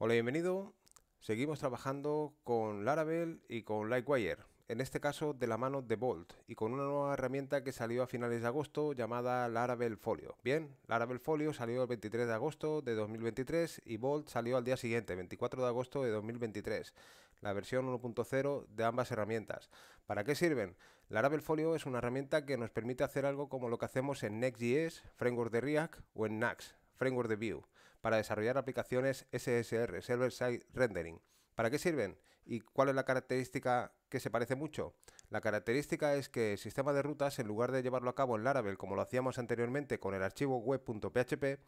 Hola, bienvenido. Seguimos trabajando con Laravel y con Lightwire, en este caso de la mano de Bolt y con una nueva herramienta que salió a finales de agosto llamada Laravel Folio. Bien, Laravel Folio salió el 23 de agosto de 2023 y Bolt salió al día siguiente, 24 de agosto de 2023 la versión 1.0 de ambas herramientas. ¿Para qué sirven? Laravel Folio es una herramienta que nos permite hacer algo como lo que hacemos en Next.js, Framework de React o en Nax, Framework de Vue para desarrollar aplicaciones SSR, Server Side Rendering. ¿Para qué sirven? ¿Y cuál es la característica que se parece mucho? La característica es que el sistema de rutas, en lugar de llevarlo a cabo en Laravel como lo hacíamos anteriormente con el archivo web.php,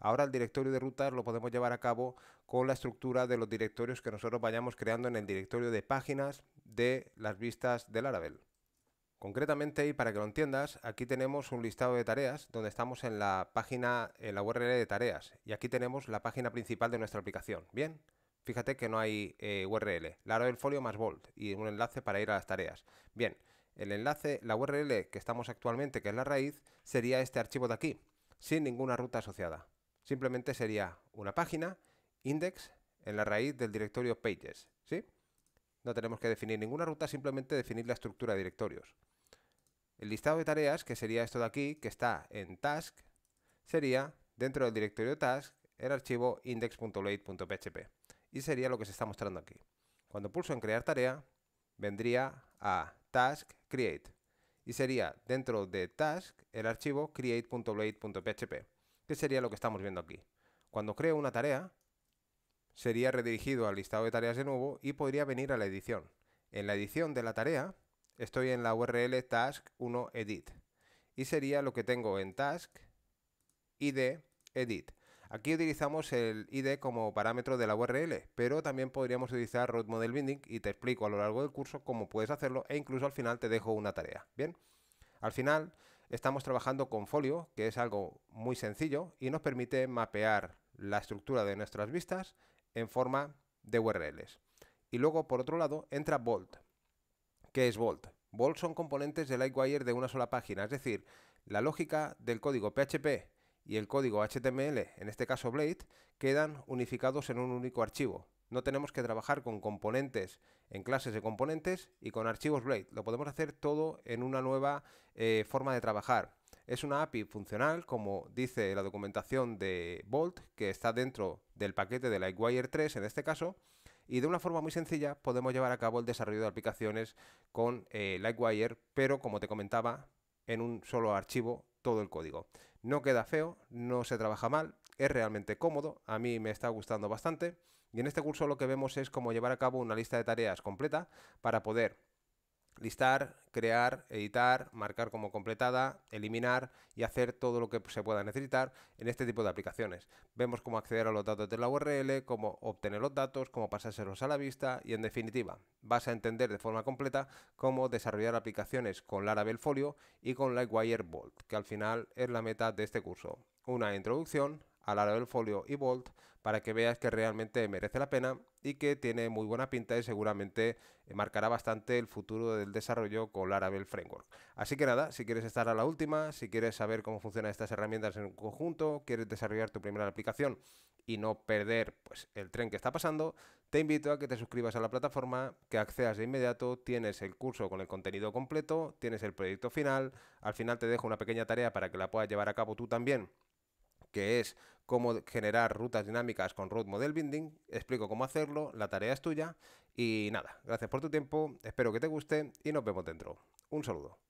ahora el directorio de rutas lo podemos llevar a cabo con la estructura de los directorios que nosotros vayamos creando en el directorio de páginas de las vistas de Laravel. Concretamente, y para que lo entiendas, aquí tenemos un listado de tareas donde estamos en la página, en la URL de tareas, y aquí tenemos la página principal de nuestra aplicación. Bien, fíjate que no hay eh, URL. URL, del Folio más Bolt y un enlace para ir a las tareas. Bien, el enlace, la URL que estamos actualmente, que es la raíz, sería este archivo de aquí, sin ninguna ruta asociada. Simplemente sería una página, index, en la raíz del directorio pages, no tenemos que definir ninguna ruta, simplemente definir la estructura de directorios. El listado de tareas, que sería esto de aquí, que está en task, sería dentro del directorio task el archivo index.blade.php y sería lo que se está mostrando aquí. Cuando pulso en crear tarea, vendría a task create y sería dentro de task el archivo create.blade.php, que sería lo que estamos viendo aquí. Cuando creo una tarea, sería redirigido al listado de tareas de nuevo y podría venir a la edición. En la edición de la tarea estoy en la URL task1edit y sería lo que tengo en task id edit. Aquí utilizamos el id como parámetro de la URL, pero también podríamos utilizar root model binding y te explico a lo largo del curso cómo puedes hacerlo e incluso al final te dejo una tarea. Bien, al final estamos trabajando con folio, que es algo muy sencillo y nos permite mapear la estructura de nuestras vistas en forma de URLs. Y luego, por otro lado, entra Bolt. ¿Qué es Bolt? Bolt son componentes de Lightwire de una sola página, es decir, la lógica del código PHP y el código HTML, en este caso Blade, quedan unificados en un único archivo. No tenemos que trabajar con componentes en clases de componentes y con archivos Blade. Lo podemos hacer todo en una nueva eh, forma de trabajar. Es una API funcional, como dice la documentación de Bolt, que está dentro del paquete de Lightwire 3 en este caso, y de una forma muy sencilla podemos llevar a cabo el desarrollo de aplicaciones con eh, Lightwire, pero como te comentaba, en un solo archivo todo el código. No queda feo, no se trabaja mal, es realmente cómodo, a mí me está gustando bastante y en este curso lo que vemos es cómo llevar a cabo una lista de tareas completa para poder listar, crear, editar, marcar como completada, eliminar y hacer todo lo que se pueda necesitar en este tipo de aplicaciones. Vemos cómo acceder a los datos de la URL, cómo obtener los datos, cómo pasárselos a la vista y en definitiva vas a entender de forma completa cómo desarrollar aplicaciones con Laravel Folio y con Lightwire Bolt, que al final es la meta de este curso. Una introducción a la folio y Bolt para que veas que realmente merece la pena y que tiene muy buena pinta y seguramente eh, marcará bastante el futuro del desarrollo con Laravel Framework. Así que nada, si quieres estar a la última, si quieres saber cómo funcionan estas herramientas en conjunto, quieres desarrollar tu primera aplicación y no perder pues, el tren que está pasando, te invito a que te suscribas a la plataforma, que accedas de inmediato, tienes el curso con el contenido completo, tienes el proyecto final, al final te dejo una pequeña tarea para que la puedas llevar a cabo tú también que es cómo generar rutas dinámicas con Road Model Binding, explico cómo hacerlo, la tarea es tuya y nada, gracias por tu tiempo, espero que te guste y nos vemos dentro. Un saludo.